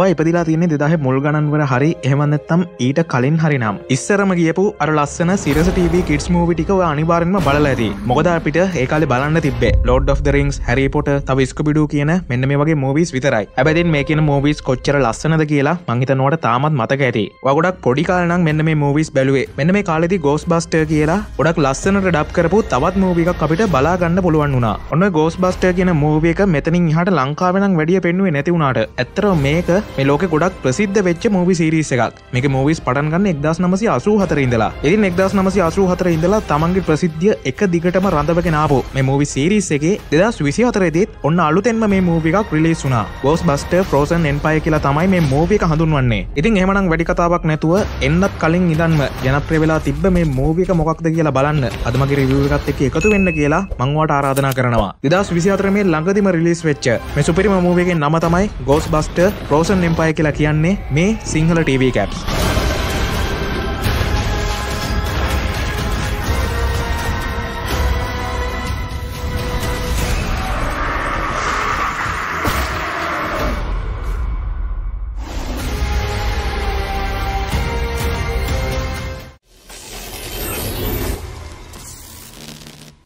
ඔය ඉපදිලා තියන්නේ දෙදාහ මුල් ගණන්වර හරි එහමන්නත්තම් ඊට කලින් හරිනම් ඉස්සරම කියපු අර ලස්සන සිරස TV කිටස් මූවි ටික අනිවාරෙන්ම බල ඇති මොකද අපිට ඒකාල බලන්න තිබේ Lord of the Rings Harry Potter තව ස්කබිඩු කියන මෙන්න මේ වගේ මූවිස් විතරයි ඇබැතින් මේ කියන මූවිස් කොච්චර ලස්සනද කියලා මංහිතනවට තාමත් මතක ඇති වගොඩක් පොඩි කාලනම් මෙන්න මේ මූවිස් බැලුවේ මෙන්න මේ කාලෙති ගෝස් බස්ට කියලා ගොඩක් ලස්සනට ඩබ් කරපු තවත් මූවිකක් අපිට බලාගන්න පුළුවන් වුණා ඔන්න ගෝස් බස්ට කියන මූවියක මෙතනින් හට ලංකාවෙනම් වැඩිය පෙන්ුවේ නැතිවුණට ඇත්තර මේක මේ ලෝක ගොඩක් ප්‍රසිද්ධ වෙච්ච මූවි සිරිස එකක් මේක මූවිස් පටන්ගන්න එක්දස් නමසි අසූ හතර ඉඳලා එති එක්දස් නමසි අසූ හතර ඉඳලා තමන්ගේ ප්‍රසිද්ධිය එක දිගටම රඳවක නාපු මේ මූවි සිරිස් එක දෙදස් විසි අතරදෙත් ඔන්න අලුතෙන්ම මේ මූවිකක් රිලිස් වුනා ගෝස් බස්ට ෆ්‍රෝසන් එන්පය කියලා තමයි මේ මූවික හඳුන්වන්නේ ඉතින් එමනක් වැඩි කතාවක් නැතුව එන්නත් කලින් ඉදන්ම ජනප්‍ර වෙලා තිබ්බ මේ මූවික මොකක්ද කියලා බලන්න අදමගේ රිවියකත් එක එකතු වෙන්න කියලා මංවාට ආරාධනා කරනවා දෙදස් විසි අතර මේ ළඟදිම රිලිස් වෙච්ච මේ සුපිරිම මූවිගේ නම තමයි ගෝස් බස්ට ප්‍රෝස පොසන් එම්පය කියලා කියන්නේ මේ සිංහල ටව කැප්ස්.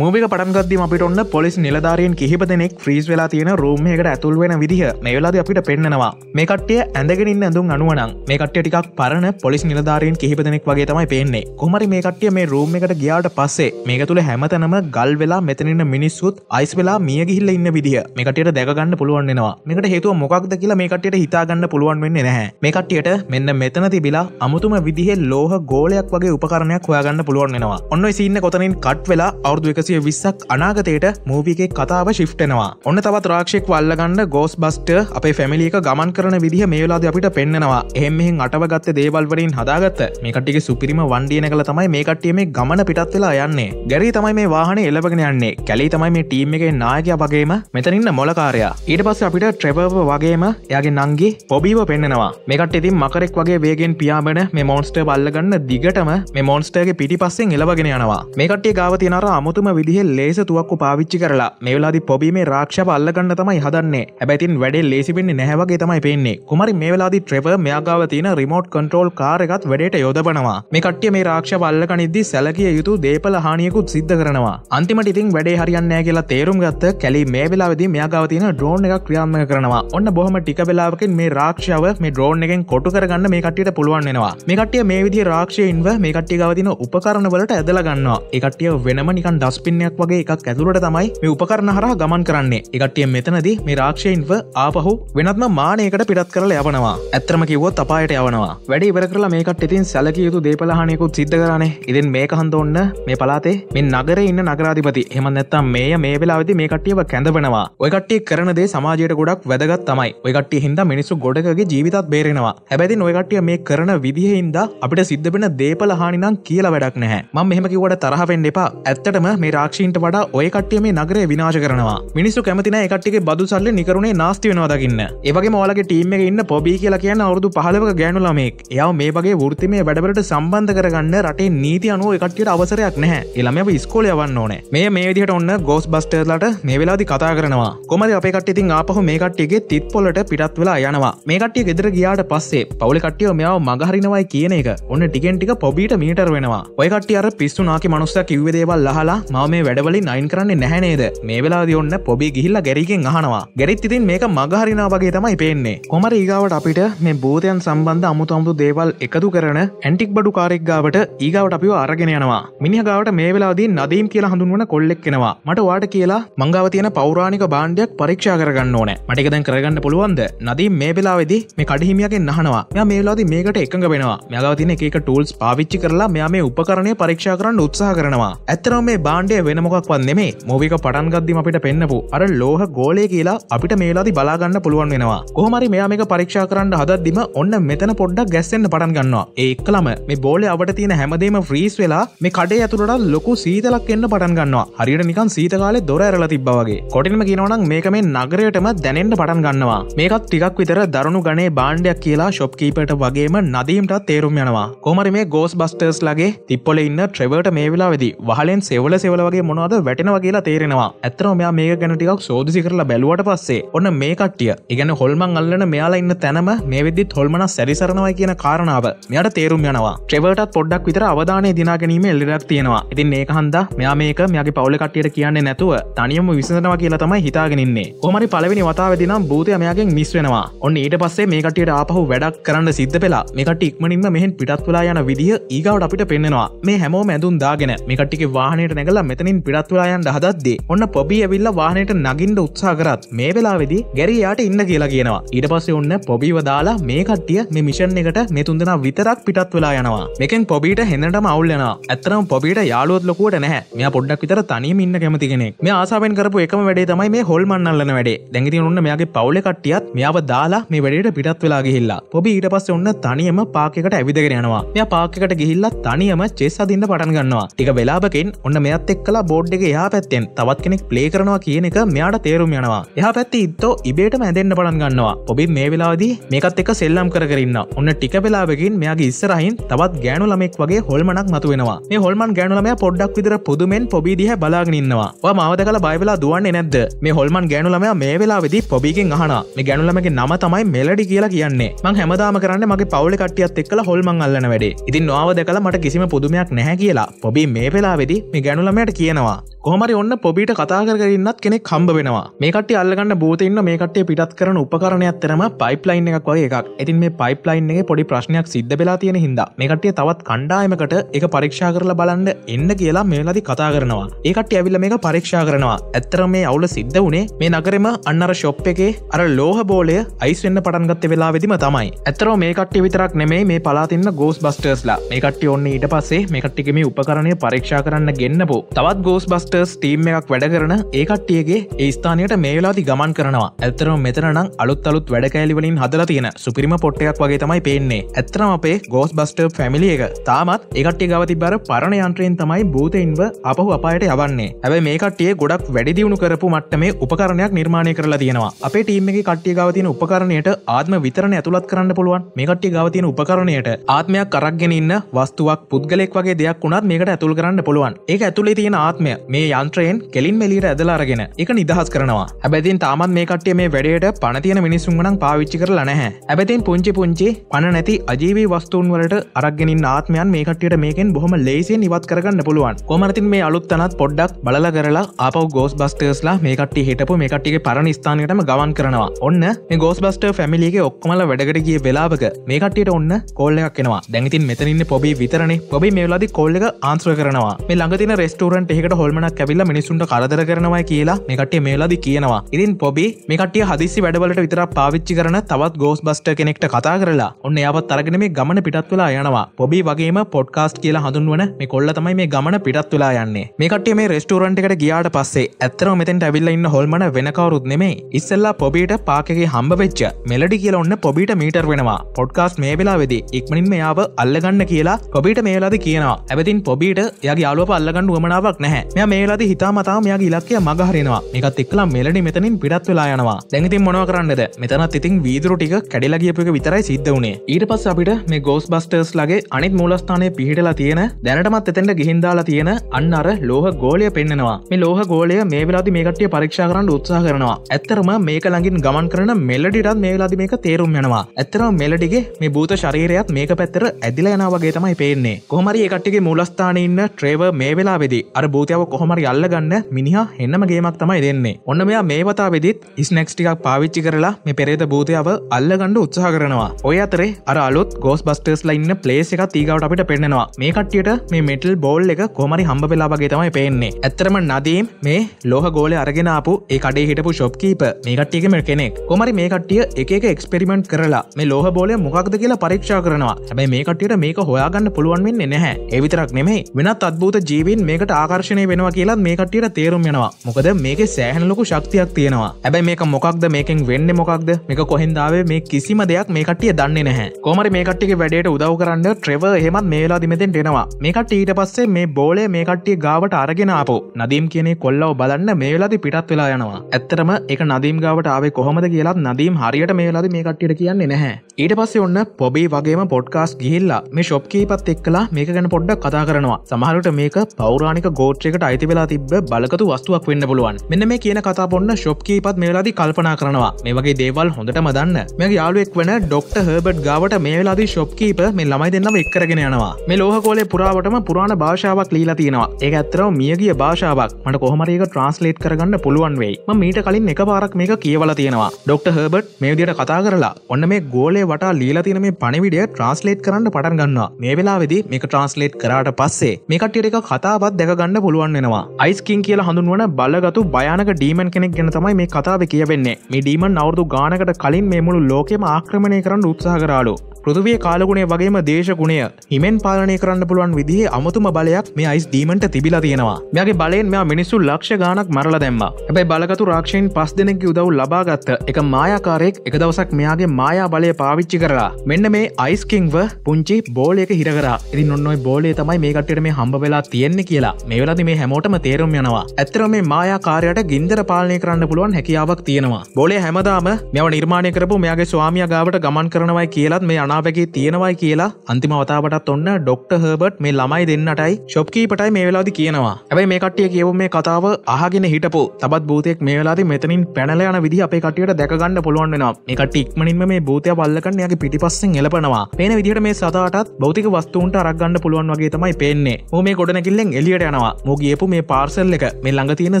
මූවික පටන්ගදදිම අපිට ඔන්න පොලිස් නිලධාරයෙන් කිහිප දෙනෙක් ්‍රීස් වෙලා තියෙන රූම් එකට ඇතුල් වෙන විදිහ මේ වෙලාද අපිට පෙන්නවා මේ කට්ටිය ඇඳගෙනන්න ඇඳුම් අනුවනන් මේ කට්ටිය ටිකක් පරණ පොලිස් නිලධාරයෙන් කිහිප දෙනෙක් වගේ තමයි පෙන්නේ කොමරි මේ කට්ටිය මේ රූම් එකට ගියාට පස්සේ මේක තුළ හැමතනම ගල් වෙලා මෙතනන්න මිනිස්සුත් අයිස් වෙලා මිය ගිහිල්ල ඉන්න විදිහ මේකට දැකගන්න පුළුවන්න්නවා මේකට හේතුව මොකක්ද කියලා මේකටට හිතාගන්න පුළුවන් වෙන්න නැහැ මේකට්ටියට මෙන්න මෙතන තිබිලා අමුතුම විදිහ ලෝහ ගෝලයක් වගේ උපකරණයක් හොයාගන්න පුළුවන්න්නවා ඔන්න සින්න කොතනින් කට් වෙලා අවුදු එකසි එකසිය විස්සක් අනාගතයට මූවිගේ කතාව ශිප්ටනවා ඔන්න තවත් රාක්ෂෙක් වල්ලගන්න ගෝස් බස්ට අපේ ෆැමිලික ගමන් කරන විදිහ මේලාද අපිට පෙන්නවා එහෙමෙන් අටවගත්ත දේවල්වලින් හදාගත්ත මේකටික සුපිරිම වන්ඩියන කළ තමයි මේ කට්ටිය මේ ගමන පිටත් වෙලා යන්නේ ගැරි තමයි මේ වාහනේ එලබගෙන යන්නේ කැලේ තමයි මේ ටීම් එකේ නායකයා වගේම මෙතනින්න මොලකාරයා ඊට පස්සේ අපිට ට්‍රෙවර්ව වගේම එයාගේ නංගි පොබීව පෙන්නවා මේකට ඉතින් මකරෙක් වගේ වේගෙන් පියාඹන මේ මෝන්ස්ටර් බල්ලගන්න දිගටම මේ මෝන්ස්ටර්ගේ පිටි පස්සෙන් එලබගෙන යනවා මේකට්ටේ ගාව තියනර අමුතුම විදිහ ලේස තුවක්කු පාවිච්චි කරලා මේ වෙලාදි පොබීමේ රාක්ෂ පල්ලගන්න තමයි හදන්නේ ඇබැතින් වැඩේ ලේසිපෙන්න්නේ නැහැවගේ තමයි පෙන්නේ කුමරි මේ වෙලාදි ට්‍රෙව මෙයාගාව තියෙන රිමෝට් කන්ට්‍රෝල් කාරකත් වැඩට යොදබනවා මේ කට්ටිය මේ රාක්ෂ පල්ලකනිද්දි සැලකිය යුතු දේපල හානියකුත් සිද්ධ කරනවා අන්තිමට ඉතින් වැඩේ හරියන්නෑ කියලා තේරුම් ගත්ත කැලි මේ වෙලාවෙදි මෙයාගාව තියෙන ඩ්‍රෝන් එක ක්‍රියාත්මක කරනවා ඔන්න බොහම ටික වෙලාවකින් මේ රාක්ෂාව මේ ඩ්‍රෝන් එකෙන් කොටු කරගන්න මේ කට්ටියට පුළුවන් වෙනවා මේ කට්ටිය මේ විදි රාක්ෂයන්ව මේ කට්ටිය ගවතින උපකරණවලට ඇදලා ගන්නවා එකට්ටිය වෙනම නිකන් දස් ක්‍රොස්පින්නයක් වගේ එකක් ඇතුළට තමයි මේ උපකරණ හර ගමන් කරන්නේ එකටිය මෙතනද මේ රාක්ෂයන්ව ආපහු වෙනත්ම මානයකට පිටත් කරල යවනවා ඇත්‍රම කිවොත් අපායට යවනවා වැඩ ඉවර කරලා මේකට ඉතින් සැලක යුතු දේපලහනයකුත් සිද්ධ කරන ඉතින් මේක හඳෝන්න මේ පලාතේ මේ නගර ඉන්න නගරාධිපති එහම නැත්තම් මේ මේ වෙලාවෙදි මේ කට්ටියව කැඳවනවා ඔයකට්ටිය කරනදේ සමාජයට ගොඩක් වැදගත් තමයි ඔයකට්ටිය හින්දා මිනිස්සු ගොඩකගේ ජීවිතත් බේරෙනවා හැබැති ඔයකට්ටිය මේ කරන විදිහෙන්ද අපිට සිද්ධ වෙන දේපල හානිනම් කියලා වැඩක් නැහැ මම මෙහෙම කිව්වට තරහ වෙන්න එපා ඇත්තටම මේ මේ රාක්ෂීන්ට වඩා ඔය කට්ටිය මේ නගරය විනාශ කරනවා මිනිස්සු කැමතින එකට්ටිගේ බදු සල්ල නිකරුණේ නාස්ති වෙනවා දකින්න ඒවගේ මෝලගේ ටීම් එක ඉන්න පොබී කියලා කියන අවුරුදු පහලවක ගෑනු ළමෙක් එයා මේ වගේ වෘත්තිමය වැඩවලට සම්බන්ධ කරගන්න රටේ නීති අනුව එකට්ටියට අවසරයක් නැහැ එළමම ඉස්කෝල යවන්න ඕනේ මේ මේ විදිහට ඔන්න ගෝස් බස්ටර්ලට මේ වෙලාදි කතා කරනවා කොමද අපේ කට්ටිතින් ආපහු මේ කට්ටියගේ තිත් පොලට පිටත් වෙලා යනවා මේ කට්ටිය ගෙදර ගියාට පස්සේ පවුල කට්ටිය මෙයාව මගහරිනවයි කියන එක ඔන්න ටිකෙන් ටික පොබීට මීටර් වෙනවා ඔය කට්ටිය අර පිස්සු නාකි මනුස්සයක් කිව්වේ දේවල් අහලා මේ වැඩවලින් අයින් කරන්නේ නැහැනේද මේ වෙලාද ඔන්න පොබි ගිහිල්ල ගැරිගෙන් අහනවා ගැරිත් ඉතින් මේක මගහරිනා වගේ තමයි පේන්නේ කොමර ඒගාවට අපිට මේ බෝධයන් සම්බන්ධ අමුතුම්තු දේවල් එකතු කරන ඇන්ටික් බඩු කාරෙක්ගාවට ඒගාවට අපිව අරගෙන යනවා මිනිහගාවට මේ වෙලාදී නදීම් කියලා හඳුන්වන කොල්ලෙක්ෙනවා මට වාට කියලා මංගාව තියෙන පෞරාණික බාණ්ඩයක් පරීක්ෂා කරගන්න ඕන මටිකදැන් කරගන්න පුළුවන්ද නදී මේ වෙලාවෙදි මේ කඩහිමියගෙන් නහනවා මෙයා මේලාද මේකට එකඟ වෙනවා මෙයාලා තින එක ටූල්ස් පාවිච්චි කරලා මෙයා මේ උපකරණය පරීක්ෂා කරන්න උත්සාහ කරනවා ඇත්තරම මේ බාණ්ඩ කන්ටේ වෙන මොකක්වත් නෙමේ මොවික පටන්ගදදිම අපිට පෙන්න්නපු අර ලෝහ ගෝලය කියලා අපිට මේලාදි බලාගන්න පුළුවන් වෙනවා කොහමරි මෙයාමක පරීක්ෂා කරන්න හදත්දිම ඔන්න මෙතන පොඩ්ඩක් ගැස්සෙන්න්න පටන් ගන්නවා ඒක්කළම මේ බෝලය අවට තියෙන හැමදේම ෆ්‍රීස් වෙලා මේ කඩේ ඇතුළට ලොකු සීතලක් එන්න පටන් ගන්නවා හරියට නිකන් සීතකාලේ දොර ඇරලා තිබ්බවගේ කොටිම කියනවනම් මේක මේ නගරයටම දැනෙන්ට පටන් ගන්නවා මේකත් ටිකක් විතර දරුණු ගනේ බාණ්ඩයක් කියලා ශොප්කීපට වගේම නදීමට තේරුම් යනවා කොමරි මේ ගෝස් බස්ටර්ස් ලගේ තිප්පොල ඉන්න ට්‍රෙවට මේ වෙලා වෙදි වහලෙන් සෙවල සෙවල කල වගේ මොනවද වැටෙනවා කියලා තේරෙනවා ඇතරම මෙයා මේ ගැනටිකක් සෝදිසි කරලා බැලුවට පස්සේ ඔන්න මේ කට්ටිය ඉගැන හොල්මන් අල්ලන මෙයාලා ඉන්න තැනම මේ විදදි හොල්මන සැරිසරනවා කියන කාරණාව මෙයට තේරුම් යනවා ට්‍රවටත් පොඩ්ඩක් විතර අවධානය දිනා ගැනීම එල්ලිරක් තියෙනවා ඉතින් ඒක හන්ද මෙයා මේක මෙයාගේ පවුල කට්ටියට කියන්නේ නැතුව තනියම විසඳනවා කියලා තමයි හිතාගෙනන්නේ හොමරි පලවෙනි වතාවදිනම් භූතය මෙයාගෙන් මිස් වෙනවා ඔන්න ඊට පස්සේ මේ කටියට ආපහු වැඩක් කරන්න සිද්ධ පෙලා මේකට ඉක්මනින්ම මෙහෙන් පිටත් වෙලා යන විදිහ ඊගවට අපිට පෙන්නවා මේ හැමෝ මැදුන් දාගෙන මේකට්ටික වාහනයට නැගල මෙතනින් පිටත්වලායන් හදත්දේ ඔන්න පොබි ඇවිල්ල වාහනයට නගින්ඩ උත්සා කරත් මේ වෙලාවෙදි ගැරියාට ඉන්න කියලා කියනවා ඉඩ පස්සේ ඔන්න පොබිව දාලා මේ කට්ටිය මේ මිෂන් එකට මේ තුන්දෙන විතරක් පිටත් වෙලා යනවා මෙකෙන් පොබිට හෙන්නටම අවුල්ලෙන ඇතරම් පොබිට යාලුවත් ලොකුවට නැහැ මෙ පොඩ්ඩක් විතර තනීම ඉන්න කැමතිගෙනෙක් මේ ආසාාවෙන් කරපු එකම වැඩේ තමයි මේ හොල්මන්නල්ලන වැඩේ දැඟති ඔන්න මෙයාගේ පවුල කට්ටියත් මෙයාව දාලා මේ වැඩට පිටත් වෙලා ගිහිල්ලා පොබි ඊට පස්සේ ඔන්න තනියම පාකකට ඇවිදගෙන යනවා මෙයා පාකකට ගිහිල්ලා තනියම චෙස් අදින්න පටන් ගන්නවා ටික වෙලාවකින් ඔන්න මෙයත් එක්ක කනෙක් කලා බෝඩ් එක යා පැත්තෙන් තවත් කෙනෙක් ප්ලේ කරනවා කියන එක මෙයාට තේරුම් යනවා එහ පැත්ති ඉත්තෝ ඉබේට මැදෙන්න්න පටන් ගන්නවා ඔබි මේ වෙලාදී මේකත් එක සෙල්ලම් කරන්න ඔන්න ටික වෙලාවකින් මෙයාගේ ඉස්සරහින් තවත් ගෑනු ළමෙක් වගේ හොල්මනක් මතු වෙනවා මේ හොල්මන් ගෑනුලම පොඩ්ඩක් විතර පුදුමෙන් පොබිදිහ බලාගෙනන්නවා මාවත කල බයිවෙලා දුවන්නේ නැද්ද මේ හොල්මන් ගෑනුලම මේ වෙලාවෙදි පොබිගෙන් අහන මේ ගෑනුලමගේ නම තමයි මෙලඩි කියලා කියන්නේ මං හැමදාම කරන්න මගේ පවුලි කටියත් එක්කල හොල්මන් අල්ලන වැඩේ ඉතින් නවා දැකලා මට කිසිම පුදුමයක් නැහැ කියලා පොබි මේ වෙලාවෙදි මේ ගෑනුලමයට කියනවා කොමරි ඔන්න පොබිට කතාකරන්නත් කෙනෙක් හම්බ වෙනවා මේකට අල්ලගන්න බූතඉන්න මේකටේ පිටත් කරන උපකරණයක් තරම පයිප්ලයින් එකක් වගේ එකක් ඉතින් මේ පයිප්ලයින් එක පොඩි ප්‍රශ්නයක් සිද්ධ වෙලා තියෙන හිද මේකටේ තවත් කණ්ඩායමකට එක පරීක්ෂා කරලා බලන්න එන්න කියලා මේලදි කතා කරනවා ඒකට ඇවිල්ල මේක පරීක්ෂා කරනවා ඇත්තර මේ අවුල සිද්ධ වුණේ මේ නගරම අන්නර ශොප් එකේ අර ලෝහ බෝලය අයිස්වෙන්න පටන්ගත්ත වෙලා වෙදිම තමයි ඇතරෝ මේකට විතරක් නෙමේ මේ පලාතින්න ගෝස් බස්ටර්ස්ලා මේකට ඔන්න ඊට පස්සේ මේකට්ටිකම උපකරණය පරීක්ෂා කරන්න ගෙන්න්නපු තවත් ගෝස් බස් ඉන්වස්ටර්ස් ටීම් එකක් වැඩ කරන ඒකට්ටියගේ ඒ ස්ථානයට මේලාදි ගමන් කරනවා ඇතරම මෙතනම් අලුත් අලුත් වැඩකෑලිවලින් හදලා තියෙන සුපිරිම පොට්ටයක් වගේ තමයි පේන්නේ ඇත්තරම අපේ ගෝස් බස්ටර් පැමිලිය එක තාමත් ඒකට්ටිය ගවති බර පරණ යන්ත්‍රයෙන් තමයි භූතයින්ව අපහු අපායට යවන්නේ ඇැ මේකට්ටිය ගොඩක් වැඩිදිියුණු කරපු මට්ට මේ උපකරණයක් නිර්මාණය කරලා තියෙනවා අපේ ටීම් එක කට්ටිය ගවතින උපකරණයට ආත්ම විතරණ ඇතුළත් කරන්න පුළුවන් මේකට්ටිය ගවතින උපකරණයට ආත්මයක් කරක්ගෙනන්න වස්තුවක් පුද්ගලෙක් වගේ දෙයක් වුණත් මේකට ඇතුළ කරන්න පුළුවන් ඒ ඇතුළේ තියෙන ආත්මය මේ මේ යන්ත්‍රයෙන් කෙලින් මෙලිට ඇදලා අරගෙන එක නිදහස් කරනවා හැබැතින් තාමත් මේ කට්ටිය මේ වැඩේට පනතියන මිනිසුන්ගනක් පාවිච්චි කරලා නැහැ ඇබැතින් පුංචි පුංචි පණ නැති අජීවී වස්තුන් වලට අරක්ගෙනින් ආත්මයන් මේ කට්ටියට මේකෙන් බොහොම ලේසියෙන් ඉවත් කරගන්න පුළුවන් කොමනතින් මේ අලුත් තනත් පොඩ්ඩක් බලලා කරලා අපව ගෝස් බස්ටර්ස්ලා මේකට්ටි හිටපු මේකට්ටිගේ පරණ ස්ථානයටම ගවන් කරනවා ඔන්න ගෝස් බස්ට ෆැමිලියගේ ඔක්කමල වැඩකට ගිය වෙලාවක මේකට්ටියට ඔන්න කෝල්ලයක් කෙනවා දැනිතින් මෙතනින්න පොබි විතරන පොබි මේලාද කොල්ල එක ආන්ත්‍ර කරනවා මේ ළඟතින රෙස්ටරන්ට එකට හොල්මන ගණක් ඇවිල්ල මිනිසුන්ට කරදර කරනවා කියලා මේකට මේලද කියනවා ඉතින් පොබි මේකටිය හදිසි වැඩවලට විතර පාවිච්චි කරන තවත් ගෝස් බස්ට කෙනෙක්ට කතා කරලා ඔන්න යවත් අරගෙන මේ ගමන පිටත් වෙලා යනවා පොබි වගේම පොඩ්කාස්ට් කියලා හඳුන්වන මේ කොල්ල තමයි මේ ගමන පිටත් වෙලා යන්නේ මේකට මේ රෙස්ටෝරන්ට එකට ගියාට පස්සේ ඇත්තර මෙතෙන් ඇවිල්ල ඉන්න හොල්මන වෙනකවරුත් නෙමේ ඉස්සල්ලා පොබිට පාකගේ හම්බ වෙච්ච මෙලඩි කියලා ඔන්න පොබිට මීටර් වෙනවා පොඩ්කාස්ට් මේ වෙලා වෙදි ඉක්මනින් මෙයාව අල්ලගන්න කියලා පොබිට මේලාද කියනවා ඇබතින් පොබිට යගේ යාලුව පල්ලගන්න උමනාවක් නැහැ මෙයා මේ මේලද හිතා මතාම යාගේ ඉලක්කය මගහරෙනවා එකත් එක්ලම් මෙලනි මෙතනින් පිටත් වෙලා යනවා දැඟතින් මොනව කරන්නද මෙතනත් ඉතින් වීදුරු ටික කැඩිලා ගියපු එක විතරයි සිද්ධ වුණේ ඊට පස්ස අපිට මේ ගෝස් බස්ටර්ස් ලගේ අනිත් මූලස්ථානය පිහිටලා තියෙන දැනටමත් එතෙන්ට ගිහින්දාලා තියෙන අන්න අර ලෝහ ගෝලය පෙන්නවා මේ ලෝහ ගෝලය මේ වෙලාදි මේකටිය පරීක්ෂා කරන්න උත්සා කරනවා ඇත්තරම මේක ළඟින් ගමන් කරන මෙල්ලඩිටත් මේ වෙලාදි මේක තේරුම් යනවා ඇත්තරම මෙලඩිගේ මේ භූත ශරීරයත් මේක පැත්තර ඇදිලා යනවගේ තමයි පේන්නේ කොහමරි එකට්ටිගේ මූලස්ථානඉන්න ට්‍රේව මේ වෙලා වෙදි අර භූතයාව කොහොම කොහොමරි අල්ලගන්න මිනිහා එන්නම ගේමක් තමයි දෙන්නේ ඔන්න මෙයා මේ වතා වෙදිත් ඉස්නෙක්ස් ටිකක් පාවිච්චි කරලා මේ පෙරේත භූතයාව අල්ලගන්න උත්සාහ කරනවා ඔය අතරේ අර අලුත් ගෝස් බස්ටර්ස් ලයින්න ප්ලේස් එක තීගවට අපිට පෙන්නවා මේ කට්ටියට මේ මෙටල් බෝල් එක කොමරි හම්බ වෙලා වගේ තමයි පේන්නේ ඇත්තරම නදීම් මේ ලෝහ ගෝල අරගෙනාපු ඒ කඩේ හිටපු ශොප්කීප මේ කට්ටියකම කෙනෙක් කොමරි මේ කට්ටිය එක එක්ස්පෙරිමෙන්ට් කරලා මේ ලෝහ බෝලය මොකක්ද කියලා පරීක්ෂා කරනවා හැබැයි මේ කට්ටියට මේක හොයාගන්න පුළුවන් වෙන්නේ නැහැ ඒ විතරක් නෙමෙයි වෙනත් අද්භූත ජීවීන් මේකට ආකර්ෂණය වෙනවා කියලත් මේකටියට තේරුම් වෙනවා මොකද මේක සෑහනලොකු ශක්තියක් තියෙනවා ඇබැයි මේක මොකක්ද මේකෙන් වෙන්න මොකක්ද මේක කොහෙන්දාවේ මේ කිසිම දෙයක් මේකටිය දන්නේ නැහැ කොමරි මේකට්ටික වැඩට උදව කරන්න ට්‍රව හෙමත් මේලා දිමතෙන් ටෙනවා මේකට ඊට පස්සේ මේ බෝලය මේකට්ටිය ගාවට අරගෙන අපෝ නදීම් කියනෙ කොල්ලව බලන්න මේලාදි පිටත් වෙලා යනවා ඇත්තරම එක නදීම් ගාවට ආවේ කොහොමද කියලත් නදීම් හරියට මේලාද මේකට්ටියට කියන්නේ නැහැ ඊට පස්සේ ඔන්න පොබේ වගේම පොඩ්කාස් ගිහිල්ලා මේ ශොප්කීපත් එක්කලා මේක ගැන පොඩ්ඩක් කතා කරනවා සමහරට මේක පෞරාණික ගෝත්‍රයකට අයි ඇතිවෙලා තිබ බලකතු වස්තුවක් වෙන්න පුළුවන් මෙන්න මේ කියන කතා පොන්න ශොප්කීපත් මේලාදී කල්පනා කරනවා මේ වගේ දේවල් හොඳට මදන්න මේ යාලුවෙක් වන ඩොක්ට හබට් ගාවට මේලාදී ශොප්කීප මේ ළමයි දෙන්නව එක්කරගෙන යනවා මේ ලෝහකෝලේ පුරාවටම පුරාණ භාෂාවක් ලීලා තියෙනවා ඒ ඇත්තරව මියගිය භාෂාවක් මට කොහමරක ට්‍රන්ස්ලේට් කරගන්න පුළුවන් වෙයි ම මීට කලින් එක පාරක් මේක කියවල තියෙනවා ඩොක්ට හබට් මේ විදියට කතා කරලා ඔන්න මේ ගෝලේ වටා ලීලා තියෙන මේ පණිවිඩය ට්‍රන්ස්ලේට් කරන්න පටන් ගන්නවා මේ වෙලාවෙදි මේක ට්‍රන්ස්ලේට් කරාට පස්සේ මේකට්ටියට එක කතාවත් දැකගන්න පුළුවන් වෙනවා වෙනවා අයිස්කින් කියලා හඳුන්වන බලගතු භයනක ඩීමන් කෙනෙක් ගැන තමයි මේ කතාව කියවෙන්නේ මේ ඩීමන් අවුරදු ගානකට කලින් මේ මුළු ලෝකෙම ආක්‍රමණය කරන්න උත්සාහ කරාලු පෘතිවිය කාලගුණේ වගේම දේශගුණය හිමෙන් පාලනය කරන්න පුළුවන් විදිහ අමුතුම බලයක් මේ අයිස් දීමට තිබිලා තියෙනවා මෙයාගේ බලයෙන් මෙයා මිනිස්සු ලක්ෂ ගානක් මරලා දැම්ම හැබැයි බලගතු රක්ෂයෙන් පස් දෙනෙක් උදව් ලබාගත්ත එක මායාකාරයෙක් එක දවසක් මෙයාගේ මායා බලය පාවිච්චි කරලා මෙන්න මේ අයිස්කිංව පුංචි බෝලයක හිරකරා ඉතින් ඔන්නොයි බෝලය තමයි මේ කට්ටට මේ හම්බ වෙලා තියෙන්නේ කියලා මේ වෙලාදි මේ හැමෝටම තේරුම් යනවා ඇත්තර මේ මායාකාරයට ගින්දර පාලනය කරන්න පුළුවන් හැකියාවක් තියෙනවා බෝලය හැමදාම මෙව නිර්මාණය කරපු මෙයාගේ ස්වාමිය ගාවට ගමන් කරනවයි කියලත් මේ අන අනාපැකි තියෙනවයි කියලා අන්තිම අවතාවටත් ඔන්න ඩොක්ට හබට් මේ ළමයි දෙන්නටයි ශොප්කීපටයි මේ වෙලාදි කියනවා ඇැයි මේ කටිය කියව මේ කතාව අහගෙන හිටපු තබත් භූතයෙක් මේ වෙලාදි මෙතනින් පැනල යන විදි අපේ කටියට දැකගන්න පුළුවන් වෙනවා එකට ඉක්මනින්ම මේ භූතය බල්ලකන්න යගේ පිටිපස්සෙන් එලපනවා පේන විදිට මේ සතාටත් භෞතික වස්තුන්ට අරක්ගන්න පුළුවන් වගේ තමයි පේන්නේ හෝ මේ ගොඩනැකිල්ලෙන් එලියට යනවා මොගේපු මේ පාර්සල් එක මේ ළඟ තියෙන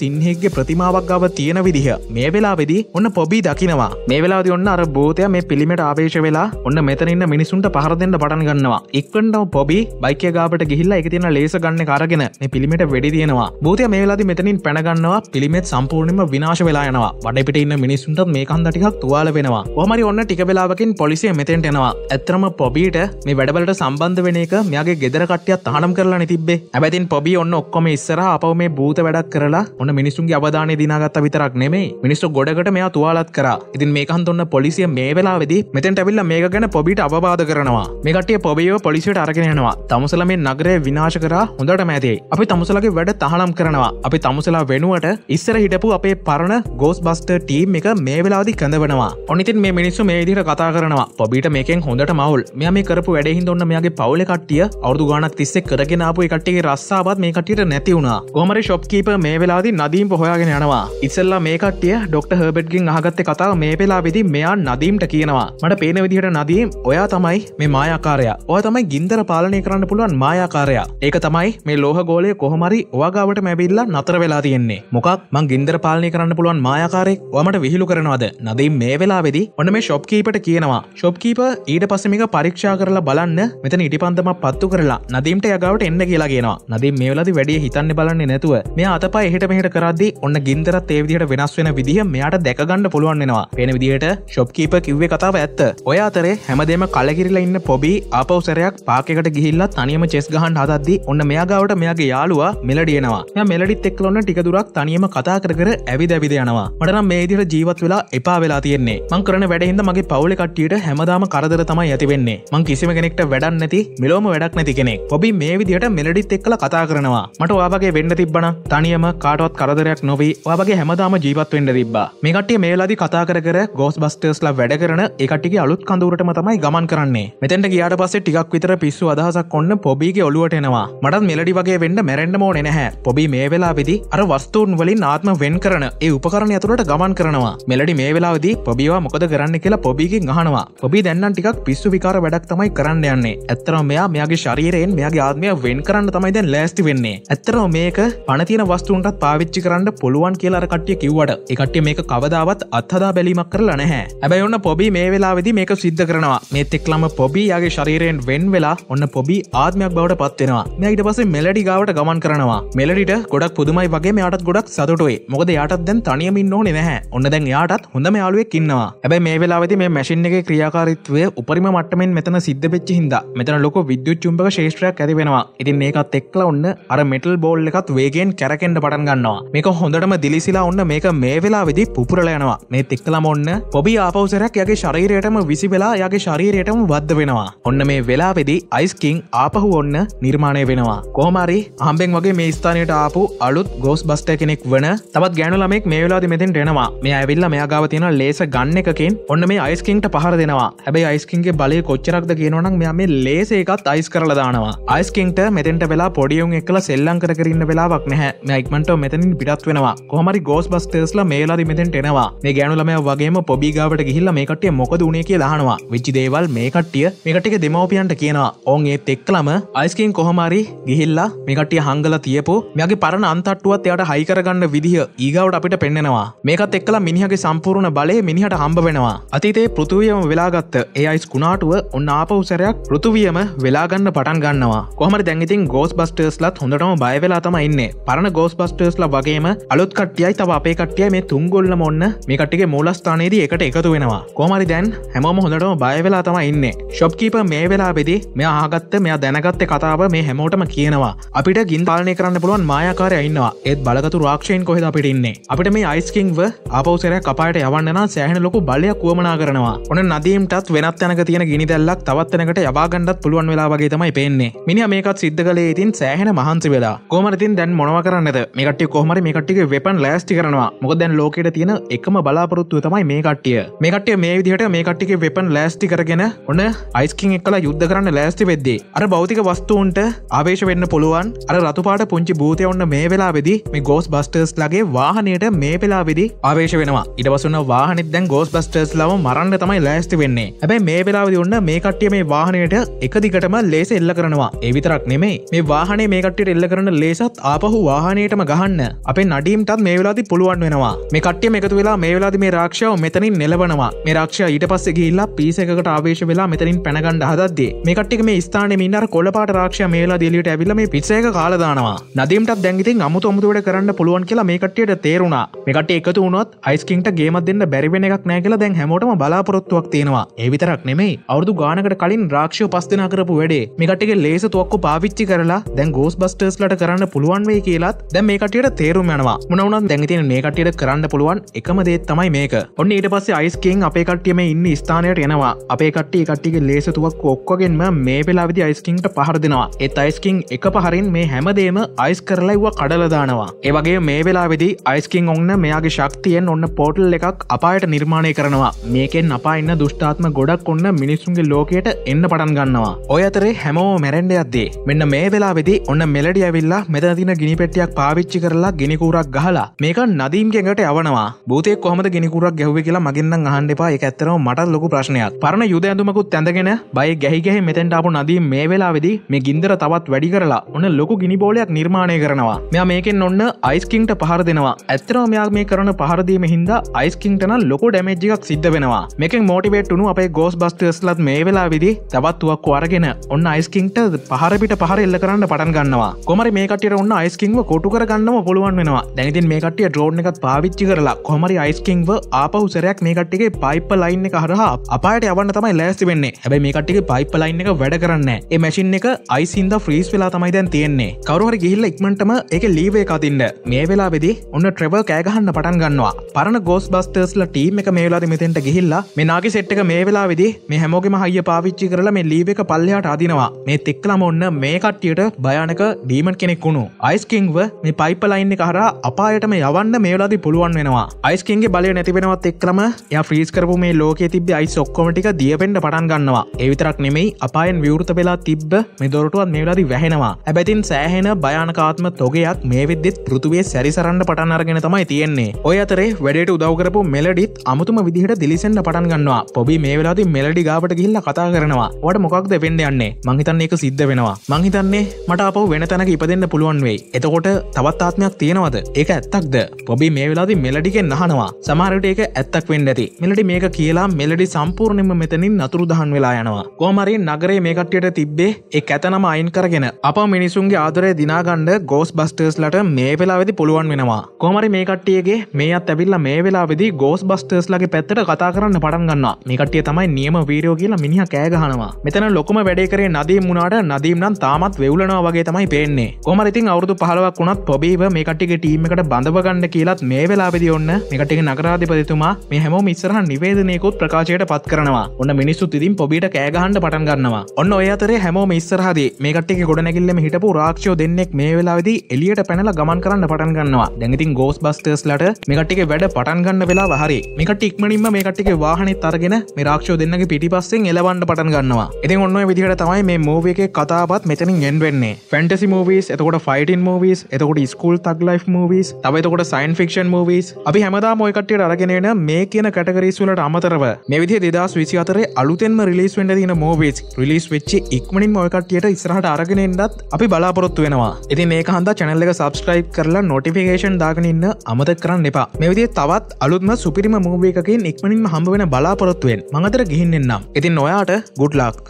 සිංහෙක්ගේ ප්‍රතිමාවක් ගව තියෙන විදිහ මේ වෙලා වෙදි ඔන්න පොබී දකිනවා මේ වෙලාදි ඔන්න අර භූතය මේ පිළිමට ආවේශ වෙලා ඔන්න මෙතන ඉන්න මිනිසුන්ට පහරදෙන්ට පටන් ගන්නවා එක්කටව පොබි බයිකය ගාපට ගිහිල්ලා එක තින ලේස ගන්න කරගෙන පිළිමට වැඩි තියෙනවා බෝතිය මේලාද මෙතනින් පැනගන්නවා පිළිමෙත් සම්පූර්ණම විනාශ වෙලායනවා වඩපිට ඉන්න මිනිසුන්ට මේකන් දටිකක් තුවාල වෙනවා හමරි ඔන්න ටික වෙලාවකින් පොලිසිය මෙතෙන්ට එනවා ඇත්‍රම පොබීට මේ වැඩවලට සම්බන්ධ වෙන එක මෙයාගේ ගෙදරකට්ටියත් තහනම් කරලා තිබේ ඇබැතින් පොබි ඔන්න ඔක්කොම ඉස්සර අපව මේ බූත වැඩක් කරලා ඔන්න මිනිසුන්ගේ අවධානය දිනාගත්ත විතරක් නෙමේ මිනිස්සු ගොඩකට මෙයා තුවාලත් කරා ඉතින් මේකන් ඔන්න පොලිසිය මේ වෙලාවෙදි මෙතෙන්ට ඇවිල්ලා මේක ගැන පොබිට අවබාධ කරනවා මේකටේ පොබයෝ පොලිසිට අරගෙනයනවා තමුසල මේ නගරය විනාශ කර හොඳට මැතියි අපි තමුසලගේ වැඩ තහනම් කරනවා අපි තමුසලා වෙනුවට ඉස්සර හිටපු අපේ පරණ ගෝස් බස්ට ටීම් එක මේ වෙලාදි කඳවනවා ඔනිතින් මේ මිනිස්සු මේ දිර කතා කරනවා පොබිට මේකෙන් හොඳට මවුල් මෙයා මේ කරපු වැඩහින් ඔන්න මෙයාගේ පවුල කට්ටිය අවුදු ගානක් තිස්සෙක් කරගෙන ආපු එකට්ටියගේ රස්සාවත් මේ කට්ටියට නැති වුණා කොමරි ශොප්කීප මේ වෙලාදි නදීම් පොහොයාගෙන යනවා ඉස්සල්ලා මේ කට්ටිය ඩොක්ට හර්බට්ගෙන් අහගත්ත කතාව මේ වෙලා විදි මෙයා නදීම්ට කියනවා මට පේන විදිහට නදීම් ඔය ඔයා තමයි මේ මායාකාරයා ඔය තමයි ගින්දර පාලනය කරන්න පුළුවන් මායාකාරයා ඒක තමයි මේ ලෝහ ගෝලය කොහොමරි ඔයාගාවට මැබිල්ලා නතර වෙලා තියෙන්නේ මොකක් මං ගින්දර පාලනය කරන්න පුළුවන් මායාකාරෙක් වමට විහිළු කරනවාද නදීම් මේ වෙලාවෙදි ඔන්න මේ ශොප්කීපට කියනවා ශොප්කීප ඊට පස්සමික පරීක්ෂා කරලා බලන්න මෙතන ඉටිපන්දම පත්තු කරලා නදීම්ට යගාවට එන්න කියලා කියෙනවා නදී මේ වෙලදි වැඩිය හිතන්න බලන්නේ නැතුව මේ අතප එහට මෙහට කරදදි ඔන්න ගින්දරත් ඒවිදිහට වෙනස් වෙන විදිහ මෙයාට දැකගන්න පුළුවන්නවා පෙන විදිහට ශොප්කීප කිව්වේ කතාව ඇත්ත ඔය අතරේ හැමදෙම මෙහෙම කලකිරලා ඉන්න පොබි අපවසරයක් පාකට ගිහිල්ලා තනියම චෙස් ගහන් හදද්දි ඔන්න මෙයාගාවට මෙයාගේ යාලුවා මෙලඩියනවා ය මෙලඩිත් එක්ලොන්න ටිකදුරක් තනියම කතා කර ඇවි දැවිද යනවා මටනම් මේදිට ජීවත් වෙලා එපා වෙලා තියෙන්නේ මං කරන වැඩහිද මගේ පවුලි කට්ටියට හැමදාම කරදර තමයි ඇතිවෙන්නේ මං කිසිම කෙනෙක්ට වැඩක් නැති මෙලෝම වැඩක් නැති කෙනෙක් පොබි මේ විදිහට මෙලඩිත් එක්කල කතා කරනවා මට වාගේ වෙන්න තිබන තනියම කාටවත් කරදරයක් නොවී වගේ හැමදාම ජීවත් වෙන්න තිබ්බා මේකටේ මේලාදි කතා කර ගෝස් බස්ටර්ස්ලා වැඩ කරන එකටිගේ අලුත් කඳුරටම තමයි ගම ගමන් කරන්නේ මෙතැට ගියට පස්සේ ටිකක් විතර පිස්සු අදහසක් ඔන්න පොබීගේ ඔලුවට එනවා මටත් මෙලඩි වගේ වෙන්න මැරෙන්න්නම ඕන නැහැ පොබි මේ වෙලා විදි අර වස්තුූන් වලින් ආත්ම වෙන් කරන ඒ උපකරණ ඇතුළට ගමන් කරනවා මෙලඩි මේ වෙලාද පොබිවා මොකද කරන්න කියලා පොබිගෙන් ගහනවා පොබි දැන්න ටිකක් පිස්සු විකාර වැඩක් තමයි කරන්න යන්නේ ඇත්තරම මෙයා මෙයාගේ ශරීරයෙන් මෙයාගේ ආත්මය වෙන් කරන්න තමයි දැන් ලෑස්ති වෙන්නේ ඇත්තරම මේක පනතින වස්තුන්ටත් පාවිච්චි කරන්න පුළුවන් කියලාර කට්ටිය කිව්වට එකට්ටිය මේක කවදාවත් අත්හදා බැලීමක් කරලා නැහැ ඇබැයි ඔන්න පොබි මේ වෙලාවෙදි මේක සිද්ධ කරනවා මේ ඒත් එක්ලම පොබි යාගේ ශරීරයෙන් වෙන් වෙලා ඔන්න පොබි ආත්මයක් බවට පත්වෙනවා මෙයිට පසේ මෙලඩි ගාවට ගමන් කරනවා මෙලඩිට ගොඩක් පුදුමයි වගේ මෙයාටත් ගොඩක් සතුටුයි මොකද යාටත් දැන් තනියමින් ඕනේ නැහැ ඔන්න දැන් යාටත් හොඳ යාලුවෙක් ඉන්නවා හැබැයි මේ වෙලාවෙදි මේ මැෂින් එකේ ක්‍රියාකාරීත්වය උපරිම මට්ටමින් මෙතන සිද්ධ වෙච්ච හින්දා මෙතන ලොකු විද්‍යුත් චුම්බක ශේෂ්ත්‍රයක් ඇති වෙනවා ඉතින් ඒකත් එක්කලා ඔන්න අර මෙටල් බෝල් එකත් වේගෙන් කැරකෙන්ඩ පටන් ගන්නවා මේක හොඳටම දිලිසිලා ඔන්න මේක මේ වෙලා විදි පුපුරල යනවා මේ එක්කලම ඔන්න පොබි ආපවසරයක් යගේ ශරීරයටම විසි වෙලා යගේ ශරී ශරීරයටම බද්ධ වෙනවා ඔන්න මේ වෙලාවෙදි අයිස්කින් ආපහු ඔන්න නිර්මාණය වෙනවා කෝමරි හම්බෙන් වගේ මේ ස්ථානයට ආපු අලුත් ගෝස් බස්ට කෙනෙක් වන තවත් ගෑනුලමෙක් මේ වෙලාද මෙතින් ටෙනවා මේ ඇවිල්ල මෙයාගාව තියෙන ලේස ගන්න එකකින් ඔන්න මේ අයිස්කින්ට පහර දෙනවා හැබයි අයිස්කින්ගේ බලය කොච්චරක්ද කියනවනම් මෙයා මේ ලේසේකත් අයිස් කරලා දානවා අයිස්කින්ට මෙතෙන්ට වෙලා පොඩියුම් එක්ල සෙල්ලං කර කරන්න වෙලාවක් නැහැ මයික්මට මෙතනින් පිටත් වෙනවා කොහමරි ගෝස් බස් තෙස්ල මේලාදි මෙතෙන්ට එනවා මේ ගෑනුලමය වගේම පොබිගාවට ගිහිල්ල මේකට මොකද වුණේ කියලාහනවා විච්චිදේ දේවල් මේ කට්ටිය මේකටික දෙමවපියන්ට කියනවා ඔවන් ඒත් එක්ලම අයිස්කීන් කොහමරි ගිහිල්ලා මේකටිය හංගල තියපු මෙගේ පරණ අන්තට්ටුවත් එයට හයිකරගන්න විදිහ ඒගවට අපිට පෙන්නෙනවා මේකත් එක්කලා මිනිහගේ සම්පූර්ණ බලය මිනිහට හම්බ වෙනවා අතීතේ පෘතුවියම වෙලාගත්ත ඒ අයිස් කුණාටුව ඔන්න ආපවසරයක් පෘතුවියම වෙලාගන්න පටන් ගන්නවා කොහමට දැන්ගඉතින් ගෝස් බස්ටර්ස්ලත් හොඳටම බයවෙලා තම ඉන්න පරණ ගෝස් බස්ටර්ස්ල වගේම අලුත් කට්ටියයි තව අපේ කට්ටිය මේ තුන්ගොල්ල මොන්න මේකටගේ මූලස්ථානයේදී එකට එකතු වෙනවා කොමරි දැන් හැමෝම හොඳටම බයවෙලා වෙලා තම ඉන්න ශොප්කීප මේ වෙලා බෙදි මෙ ආගත්ත මෙයා දැනගත්ත කතාව මේ හැමෝටම කියනවා අපිට ගින් පාලනය කරන්න පුළුවන් මායකාරය ඉන්නවා ඒත් බලගතු රක්ෂයෙන් කොහෙද අපිට ඉන්නේ අපිට මේ අයිස්කින්ව අපවසර කපාට යවන්නනා සෑහන ලොකු බලයක් වුවමනා කරනවා ඔන නදීම්ටත් වෙනත් යැනක තියෙන ගිනි දැල්ලක් තවත්තනකට යවාගණඩත් පුළුවන් වෙලා වගේ තමයි පෙන්නේ මිනි මේකත් සිද්ධ කලේ ඉතින් සෑහෙන මහන්සි වෙලා කෝමරතින් දැන් මොනව කරන්නද මේකටි කොහමර මේකට්ටික වෙපන් ලෑස්ටි කරනවා මොක දැන් ලෝකට තියෙන එකම බලාපොරොත්තුව තමයි මේකට්ටිය මේකට්ටිය මේ විදිහට මේකට්ටික වෙපන් ලෑස්ටි කරග අරගෙන ඔන අයිස්කින් එක්ලා යුද්ධ කරන්න ලෑස්ති වෙද්දේ අර බෞතික වස්තුූන්ට ආවේශ වෙන්න පුළුවන් අර රතුපාට පුංචි භූතය ඔන්න මේ වෙලා වෙදි මේ ගෝස් බස්ටර්ස් ලගේ වාහනයට මේ පෙලා වෙදි ආවේශ වෙනවා ඉඩවසුන්න වාහනෙත් දැන් ගෝස් බස්ටර්ස් ලව මරන්න තමයි ලෑස්ති වෙන්නේ ඇැයි මේ වෙලාවදි ඔන්න මේ කට්ටිය මේ වාහනයට එක දිගටම ලේස එල්ල කරනවා එවිතරක් නෙමේ මේ වාහනේ මේ කට්ටියට එල්ල කරන ලේසත් ආපහු වාහනයටම ගහන්න අපේ නඩීම්ටත් මේ වෙලාදි පුළුවන් වෙනවා මේ කට්ටිය එකතු වෙලා මේ වෙලාදි මේ රක්ෂාව මෙතනින් නෙලවනවා මේ රක්ෂා ඊට පස්සේ ගිල්ලා පිසකට ආවේශ වෙලා මෙතරින් පැනගණඩ හදදේ මේකට්ටික මේ ස්ථානම ඉන්නර කොලපාට රක්ෂ මේලා දිලියට ඇවිලම පිසේක කාලදානවා නදීමටත් දැගිතින් අමුතු අමුතුවට කරන්න පුළුවන් කියලා මේකට්ටියට තේරුණා මේකට එකතු වුණොත් අයිස්කින්ට ගේම දෙන්න බැරිවෙන එකක් නෑ කියලා දැන් හැමෝටම බලාපොරොත්තුවක් තියෙනවා ඒවිතරක් නෙමෙයි අවුදු ගානකට කලින් රක්ෂෝ පස්තිනා කරපු වැඩේ මේකටගේ ලේස තුවක්කු පාවිච්චි කරලා දැන් ගෝස් බස්ටර්ස්ලට කරන්න පුළුවන් වේ කියලාත් දැන් මේකටයට තේරුම් යනවා මොනවනම් දැඟතින මේකටයට කරන්න පුළුවන් එකම දේ තමයි මේක ඔන්න ඊට පස්සේ අයිස්කින් අපේ කට්ටියම ඉන්න ස්ථානයට යනවා අපේ කට්ටිය කට්ටිගේ ලේසතුවක් ඔක්කොගෙන්ම මේ පෙලාවිදි අයිස්කින්ට පහර දෙනවා එත් අයිස්කින් එක පහරින් මේ හැමදේම අයිස් කරලයිව කඩලදානවා ඒවගේ මේ වෙලාවෙදි අයිස්කින් ඔන්න මෙයාගේ ශක්තියෙන් ඔන්න පෝටල් එකක් අපායට නිර්මාණය කරනවා මේකෙන් අපා ඉන්න දුෂ්ටාත්ම ගොඩක් ඔන්න මිනිස්සුන්ගේ ලෝකයට එන්න පටන් ගන්නවා ඔය අතරේ හැමෝ මැරෙන්ඩ අද්දේ මෙන්න මේ වෙලාවෙදි ඔන්න මෙලඩිය ඇවිල්ලා මෙදදින ගිනිපෙටියක් පාවිච්චි කරලා ගෙනකූරක් ගහලා මේක නදීම්ගෙඟට යවනවා බූතය කොහම ගෙනකුරක් ගැහුව කියලා මගින්න්න අහන්ඩපා එක ඇත්තරව මටත් ලොකු ප්‍රශ්නයක් පරණ යුද සුද ඇඳුමකුත් ඇඳගෙන බය ගැහිගෙහ මෙතැන්ටාපු නදී මේ වෙලාවෙදි මේ ගින්දර තවත් වැඩි කරලා ඔන්න ලොකු ගිනි බෝලයක් නිර්මාණය කරනවා මෙයා මේකෙන් ඔන්න අයිස්කින්ට පහර දෙනවා ඇත්තරම මෙයා මේ කරන පහරදීම හින්දා අයිස්කින්ටන ලොකු ඩැමේජ්ජිකක් සිද්ධ වෙනවා මේක මෝටිවේට්ුණු අපේ ගෝස් බස්ටර්ස්ලත් මේ වෙලා විදි තවත්තුවක් අරගෙන ඔන්න අයිස්කින්ට පහරපිට පහර එල්ල කරන්න පටන් ගන්නවා කොමරි මේකටට ඔන්න අයිස්කින්ව කොටු කරගන්නම පුළුවන් වෙනවා දැනිතින් මේකට ්‍රෝන් එකත් පාවිච්චි කරලා කොමරි අයිස්කින්ව ආපහුසරයක් මේකට්ටිගේ පයිප ලයින්න එක හරහා අපායට යවන්න තමයි තමයි ලෑස්ති වෙන්නේ හැබයි මේකටික පයිප ලයින් එක වැඩ කරන්න ඒ මැසින් එක අයිසින්ද ෆ්‍රීස් වෙලා තමයි දැන් තියෙන්නේ කවරුහර ගිහිල්ල ඉක්මටම එක ලීවේ කතින්න මේ වෙලා වෙදි ඔන්න ට්‍රවල් කෑගහන්න පටන් ගන්නවා පරණ ගෝස් බස්ටර්ස්ල ටීම එක මේ වෙලාද මෙතෙන්ට ගිහිල්ලා මෙනාගේ සෙට්ක මේ වෙලා වෙදි මේ හැමෝගෙම හිය පාවිච්චි කරලා මේ ලීවක පල්ලයාට අදිනවා මේ තෙක්ලම ඔන්න මේ කට්ටියට භයනක ඩීමන් කෙනෙක් වුණු අයිස්කිංව මේ පයිපලයින්න කහර අපායටම යවන්න මේලාද පුළුවන් වෙනවා අයිස්කින්ගේ බලය නැතිවෙනවත් එක්කම ය ්‍රීස් කරපු මේ ලෝක තිබ අයිස් ඔක්කොමටික දිය ලියපෙන්ට පටන් ගන්නවා ඒවිතරක් නෙමෙයි අපායෙන් විවෘත වෙලා තිබ්බ මෙදොරටුවත් මේ වෙලාදී වැහෙනවා ඇබැතින් සෑහෙන භයානකාත්ම තොගයක් මේ විද්‍යත් පෘතුවේ සැරිසරන්න පටන් අරගෙන තමයි තියෙන්නේ ඔය අතරේ වැඩට උදව්කරපු මෙලඩිත් අමුතුම විදිහට දිලිසෙන්ට පටන් ගන්නවා පොබි මේ වෙලාදී මෙලඩි ගාවට ගිල්ල කතා කරනවා වට මොකක්ද වෙන්න යන්නේ මංහිතන්නේ එක සිද්ධ වෙනවා මංහිතන්නේ මට අපව වෙන තැනක ඉපදන්න පුළුවන් වෙයි එතකොට තවත් ආත්මයක් තියෙනවද ඒක ඇත්තක්ද පොබි මේ වෙලාදී මෙලඩිගෙන් අහනවා සමාරට ඒක ඇත්තක් වෙන්න ඇති මෙලඩි මේක කියලා මෙලඩි සම්පූර්ණයම මෙතන එතනින් නතුරු දහන් වෙලා යනවා. කෝමරි නගරේ මේකට්ටියට තිබ්බේ එක් ඇතනම අයින් කරගෙන අප මිනිසුන්ගේ ආදරය දිනාගණ්ඩ ගෝස් බස්ටර්ස්ලට මේ වෙලා වෙදි පුළුවන් වෙනවා. කෝමරි මේකට්ටියගේ මේ අත් ඇබිල්ල මේ වෙලා වෙදි ගෝස් බස්ටර්ස්ලගේ පැත්තට කතා කරන්න පටන් ගන්න මේකට්ටිය තමයි නියම වීරෝ කියලා මිනිහ කෑගහනවා මෙතන ලොකම වැඩේ කරේ නදීම් වුණට නදීම් නම් තාමත් වෙවුලනවා වගේ තමයි පේන්නේ. කොමරිතින් අවුරුදු පහලවක් වුණත් පොබීව මේකට්ටිගේ ටීම් එකට බඳවගන්න කියලත් මේ වෙලා වෙදි ඔන්න මේකට්ටිගේ නගරාධිපතිතුමා මේ හැමෝම ඉස්සරහ නිවේදනයකුත් ප්‍රකාශයට පත් කරනවා. ඔන්න ගන්න මිනිස්සු තිදින් පොබිට කෑගහන්ඩ පටන් ගන්නවා ඔන්න ඔයතරේ හැමෝම ඉස්සරහද මේකටේ ගොඩනැගල්ලම හිටපු රාක්ෂෝ දෙන්නෙක් මේ වෙලාවෙදි එලියට පැනල ගමන් කරන්න පටන් ගන්නවා දැඟතින් ගෝස් බස්ටර්ස් ලට මේකට්ටික වැඩ පටන් ගන්න වෙලා හරි මේකට ඉක්මනින්ම මේකට්ටික වාහනෙත් අරගෙන මේ රාක්ෂෝ දෙන්නගේ පිටිපස්සෙන් එලවන්න පටන් ගන්නවා ඉතින් ඔන්න ඔය විදිහට තමයි මේ මූවී එකේ කතාවත් මෙතනින් එන්ඩ් වෙන්නේ ෆැන්ටසි මූවීස් එතකොට ෆයිටින් මූවීස් එතකොට ස්කූල් තක් ලයිෆ් මූවීස් තව එතකොට සයින් ෆික්ෂන් මූවීස් අපි හැමදාම ඔය කට්ටියට අරගෙනන මේ කියන කැටගරීස් වලට අමතරව මේ විදිහ 2024 හැබයි අලුතෙන්ම රිලස් වෙන්ට තින මෝබේස් රිලිස් වෙච්ච ඉක්මනින් මොල්කටියට ඉස්රහට අරගෙනෙන්ටත් අපි බලාපොරොත්තු වෙනවා ඉති මේ හන්ද චැනල්ල එක සබස්ක්‍රයිබ් කරලා නොටිෆිකේෂන් දාගනන්න අමත කරන්න එපා මෙවිදේ තවත් අලුත්ම සුපිරිම මූවේකින් ඉක්මනින් හම්බ වෙන බලාපොරොත්තුවෙන් මඟතර ගිහින්නෙන්නම් ඉතින් නොයාට ගුඩ්ලාක්